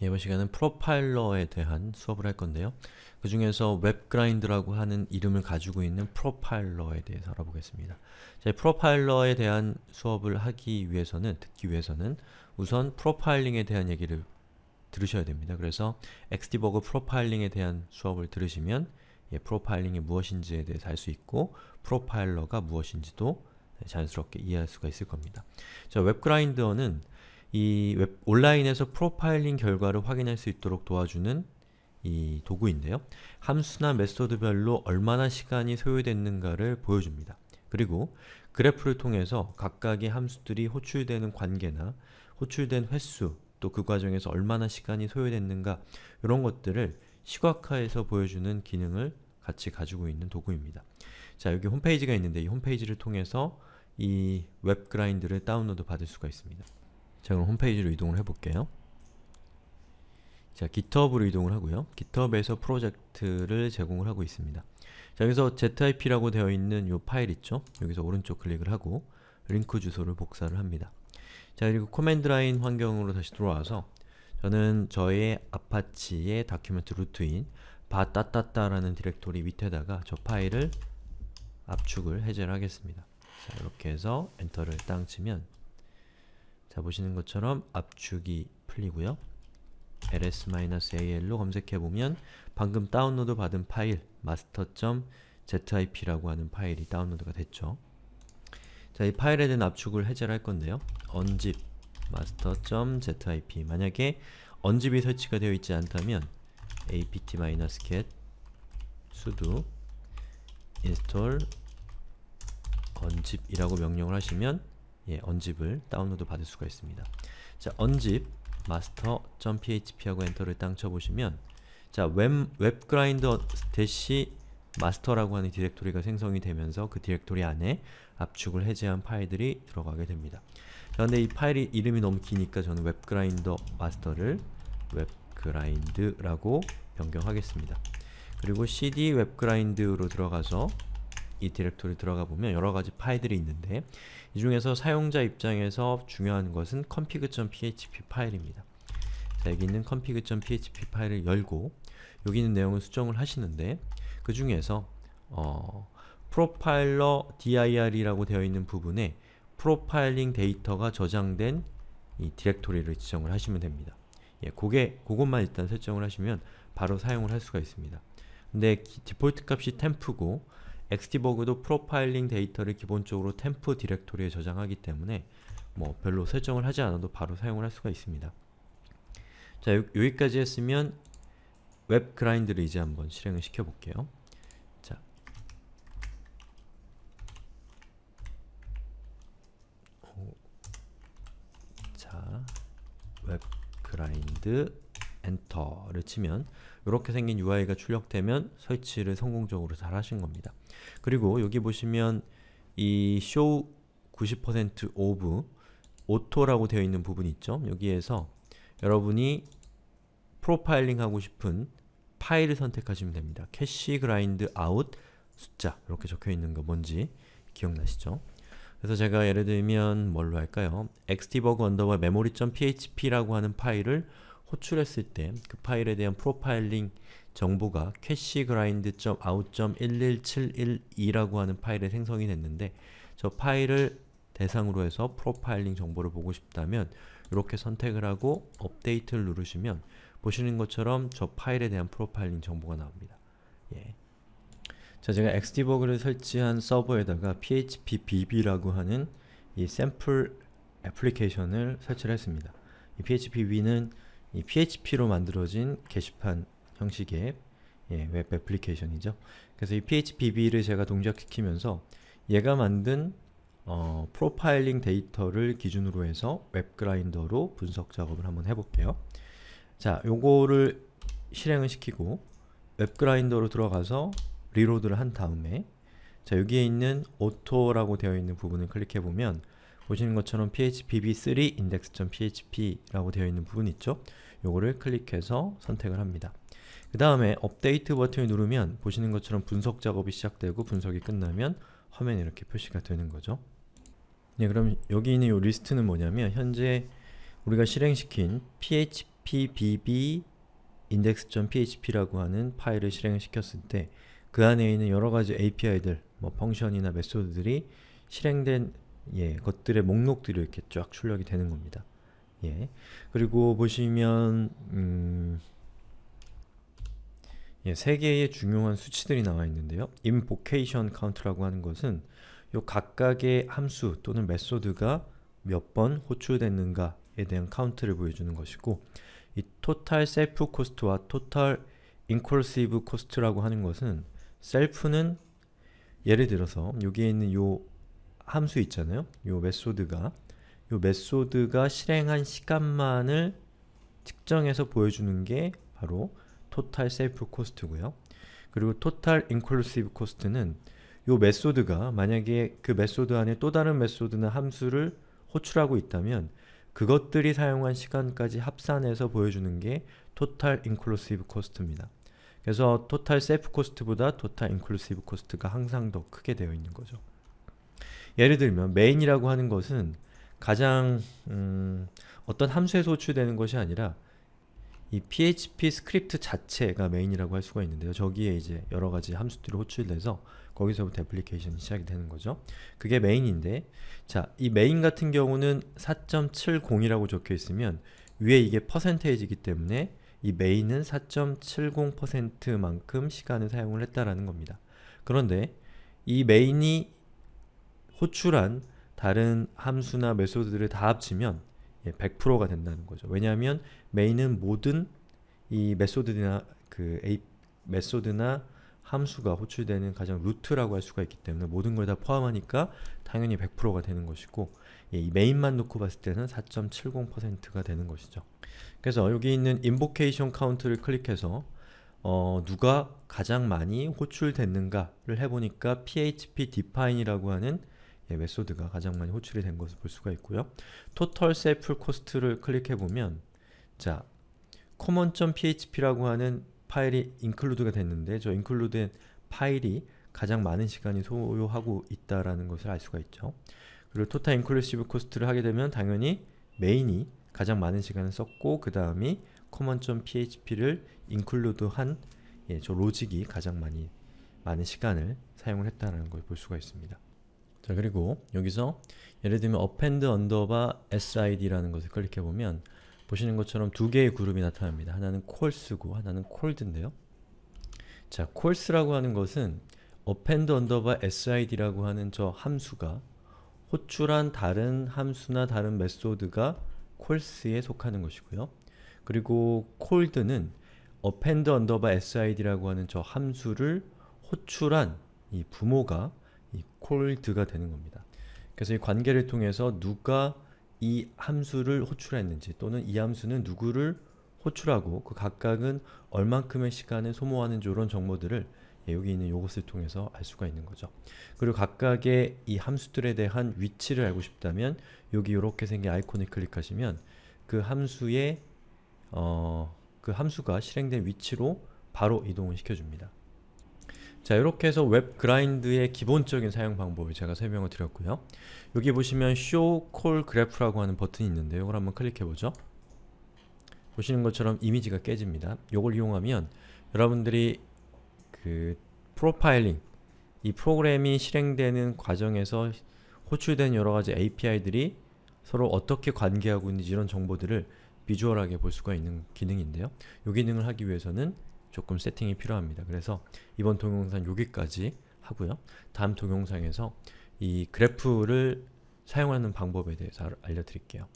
이번 시간은 프로파일러에 대한 수업을 할 건데요. 그 중에서 웹그라인드라고 하는 이름을 가지고 있는 프로파일러에 대해서 알아보겠습니다. 자, 프로파일러에 대한 수업을 하기 위해서는, 듣기 위해서는 우선 프로파일링에 대한 얘기를 들으셔야 됩니다. 그래서 엑스디버그 프로파일링에 대한 수업을 들으시면 예, 프로파일링이 무엇인지에 대해서 알 수 있고 프로파일러가 무엇인지도 자연스럽게 이해할 수가 있을 겁니다. 자, 웹그라인더는 이 웹, 온라인에서 프로파일링 결과를 확인할 수 있도록 도와주는 이 도구인데요. 함수나 메소드별로 얼마나 시간이 소요됐는가를 보여줍니다. 그리고 그래프를 통해서 각각의 함수들이 호출되는 관계나 호출된 횟수, 또 그 과정에서 얼마나 시간이 소요됐는가 이런 것들을 시각화해서 보여주는 기능을 같이 가지고 있는 도구입니다. 자, 여기 홈페이지가 있는데 이 홈페이지를 통해서 이 웹그라인드를 다운로드 받을 수가 있습니다. 자 그럼 홈페이지로 이동을 해볼게요. 자, GitHub으로 이동을 하고요. GitHub에서 프로젝트를 제공을 하고 있습니다. 자, 여기서 zip라고 되어 있는 이 파일 있죠? 여기서 오른쪽 클릭을 하고 링크 주소를 복사를 합니다. 자, 그리고 커맨드 라인 환경으로 다시 들어와서 저는 저의 아파치의 다큐멘트 루트인 바따따따라는 디렉토리 밑에다가 저 파일을 압축을 해제를 하겠습니다. 자, 이렇게 해서 엔터를 땅 치면 자 보시는 것처럼 압축이 풀리고요. ls-al로 검색해보면 방금 다운로드 받은 파일 master.zip라고 하는 파일이 다운로드가 됐죠. 자, 이 파일에 대한 압축을 해제를 할 건데요. unzip master.zip 만약에 unzip이 설치가 되어 있지 않다면 apt-get sudo install unzip이라고 명령을 하시면 예, 언집을 다운로드 받을 수가 있습니다. 자, 언집 master.php하고 엔터를 땅 쳐보시면 자, 웹, 웹그라인더 대시 마스터라고 하는 디렉토리가 생성이 되면서 그 디렉토리 안에 압축을 해제한 파일들이 들어가게 됩니다. 자, 근데 이 파일이 이름이 너무 기니까 저는 웹그라인더 마스터를 웹그라인드라고 변경하겠습니다. 그리고 cd 웹그라인드로 들어가서 이 디렉토리 들어가 보면 여러 가지 파일들이 있는데 이 중에서 사용자 입장에서 중요한 것은 config.php 파일입니다. 자, 여기 있는 config.php 파일을 열고 여기 있는 내용을 수정을 하시는데 그 중에서 어, 프로파일러 dir이라고 되어 있는 부분에 프로파일링 데이터가 저장된 이 디렉토리를 지정을 하시면 됩니다. 예, 그게, 그것만 일단 설정을 하시면 바로 사용을 할 수가 있습니다. 근데 디폴트 값이 temp고 엑스티버그도 프로파일링 데이터를 기본적으로 템프 디렉토리에 저장하기 때문에 뭐 별로 설정을 하지 않아도 바로 사용을 할 수가 있습니다. 자, 요, 여기까지 했으면 웹 그라인드를 이제 한번 실행을 시켜볼게요. 자, 웹 그라인드 엔터를 치면 이렇게 생긴 UI가 출력되면 설치를 성공적으로 잘 하신 겁니다. 그리고 여기 보시면 이 show 90% of 오토라고 되어 있는 부분이 있죠. 여기에서 여러분이 프로파일링 하고 싶은 파일을 선택하시면 됩니다. 캐시 그라인드 아웃 숫자 이렇게 적혀 있는 거 뭔지 기억나시죠? 그래서 제가 예를 들면 뭘로 할까요? xdebug underbar memory.php라고 하는 파일을 호출했을 때 그 파일에 대한 프로파일링 정보가 cachegrind.out.11712라고 하는 파일에 생성이 됐는데 저 파일을 대상으로 해서 프로파일링 정보를 보고 싶다면 이렇게 선택을 하고 업데이트를 누르시면 보시는 것처럼 저 파일에 대한 프로파일링 정보가 나옵니다. 예. 자, 제가 x d e b u 를 설치한 서버에다가 phpbb라고 하는 이 샘플 애플리케이션을 설치를 했습니다. 이 phpb는 이 PHP로 만들어진 게시판 형식의 예, 웹 애플리케이션이죠. 그래서 이 PHPB를 제가 동작시키면서 얘가 만든 어, 프로파일링 데이터를 기준으로 해서 웹그라인더로 분석 작업을 한번 해볼게요. 자, 요거를 실행을 시키고 웹그라인더로 들어가서 리로드를 한 다음에 자, 여기에 있는 auto라고 되어 있는 부분을 클릭해보면 보시는 것처럼 phpb3 index.php라고 되어 있는 부분 있죠? 요거를 클릭해서 선택을 합니다. 그 다음에 업데이트 버튼을 누르면 보시는 것처럼 분석 작업이 시작되고 분석이 끝나면 화면이 이렇게 표시가 되는 거죠. 네, 그럼 여기 있는 이 리스트는 뭐냐면 현재 우리가 실행시킨 phpbb index.php라고 하는 파일을 실행시켰을 때 그 안에 있는 여러가지 API들, 뭐 펑션이나 메소드들이 실행된 예, 것들의 목록들이 이렇게 쫙 출력이 되는 겁니다. 예. 그리고 보시면 음, 예, 세 개의 중요한 수치들이 나와 있는데요. invocation count라고 하는 것은 요 각각의 함수 또는 메소드가 몇 번 호출됐는가에 대한 카운트를 보여주는 것이고 이 total self cost와 total inclusive cost라고 하는 것은 self는 예를 들어서 여기에 있는 요 함수 있잖아요. 요 메소드가 이 메소드가 실행한 시간만을 측정해서 보여주는 게 바로 total save cost고요. 그리고 total inclusive cost는 이 메소드가 만약에 그 메소드 안에 또 다른 메소드나 함수를 호출하고 있다면 그것들이 사용한 시간까지 합산해서 보여주는 게 total inclusive cost입니다. 그래서 total save cost보다 total inclusive cost가 항상 더 크게 되어 있는 거죠. 예를 들면 main이라고 하는 것은 가장 음, 어떤 함수에 소출되는 것이 아니라 이 PHP 스크립트 자체가 메인이라고 할 수가 있는데요. 저기에 이제 여러 가지 함수들이 호출돼서 거기서부터 애플리케이션이 시작이 되는 거죠. 그게 메인인데 자, 이 메인 같은 경우는 4.70이라고 적혀 있으면 위에 이게 퍼센테이지이기 때문에 이 메인은 4.70%만큼 시간을 사용을 했다라는 겁니다. 그런데 이 메인이 호출한 다른 함수나 메소드들을 다 합치면 100%가 예, 된다는 거죠. 왜냐하면 메인은 모든 이 메소드나 그에 메소드나 함수가 호출되는 가장 루트라고 할 수가 있기 때문에 모든 걸 다 포함하니까 당연히 100%가 되는 것이고 예, 이 메인만 놓고 봤을 때는 4.70%가 되는 것이죠. 그래서 여기 있는 인보케이션 카운트를 클릭해서 어, 누가 가장 많이 호출됐는가를 해보니까 php define이라고 하는 예, 메소드가 가장 많이 호출이 된 것을 볼 수가 있고요. 토털 셀풀 코스트를 클릭해 보면 자, common.php라고 하는 파일이 include가 됐는데 저 include된 파일이 가장 많은 시간이 소요하고 있다라는 것을 알 수가 있죠. 그리고 토탈 인클루시브 코스트를 하게 되면 당연히 메인이 가장 많은 시간을 썼고 그 다음이 common.php를 include한 예, 저 로직이 가장 많이 많은 시간을 사용을 했다는 걸 볼 수가 있습니다. 자 그리고 여기서 예를 들면 append underbar sid라는 것을 클릭해보면 보시는 것처럼 두 개의 그룹이 나타납니다. 하나는 calls고 하나는 called인데요. 자, calls라고 하는 것은 append underbar sid라고 하는 저 함수가 호출한 다른 함수나 다른 메소드가 calls에 속하는 것이고요. 그리고 called는 append underbar sid라고 하는 저 함수를 호출한 이 부모가 이 c a l l d 가 되는 겁니다. 그래서 이 관계를 통해서 누가 이 함수를 호출했는지 또는 이 함수는 누구를 호출하고 그 각각은 얼만큼의 시간을 소모하는지 이런 정보들을 예, 여기 있는 요것을 통해서 알 수가 있는 거죠. 그리고 각각의 이 함수들에 대한 위치를 알고 싶다면 여기 이렇게 생긴 아이콘을 클릭하시면 그 함수의 어, 그 함수가 실행된 위치로 바로 이동을 시켜줍니다. 자 이렇게 해서 웹 그라인드의 기본적인 사용 방법을 제가 설명을 드렸고요 여기 보시면 show call graph라고 하는 버튼이 있는데 이걸 한번 클릭해보죠 보시는 것처럼 이미지가 깨집니다 이걸 이용하면 여러분들이 그 프로파일링 이 프로그램이 실행되는 과정에서 호출된 여러가지 API들이 서로 어떻게 관계하고 있는지 이런 정보들을 비주얼하게 볼 수가 있는 기능인데요 이 기능을 하기 위해서는 조금 세팅이 필요합니다. 그래서 이번 동영상 여기까지 하고요. 다음 동영상에서 이 그래프를 사용하는 방법에 대해서 알려드릴게요.